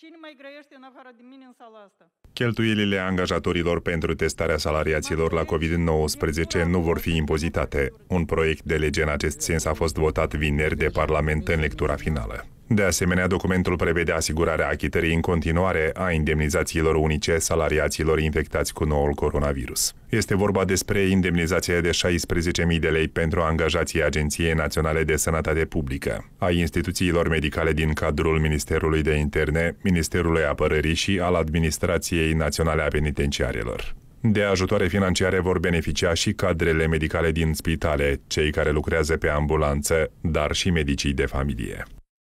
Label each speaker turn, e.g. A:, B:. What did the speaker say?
A: Cine mai grăiește în afară de mine în sala asta? Cheltuielile angajatorilor pentru testarea salariaților la COVID-19 nu vor fi impozitate. Un proiect de lege în acest sens a fost votat vineri de Parlament în lectura finală. De asemenea, documentul prevede asigurarea achitării în continuare a indemnizațiilor unice salariaților infectați cu noul coronavirus. Este vorba despre indemnizația de 16.000 de lei pentru angajații Agenției Naționale de Sănătate Publică, a instituțiilor medicale din cadrul Ministerului de Interne, Ministerului Apărării și al Administrației Naționale a Penitenciarelor. De ajutoare financiare vor beneficia și cadrele medicale din spitale, cei care lucrează pe ambulanță, dar și medicii de familie.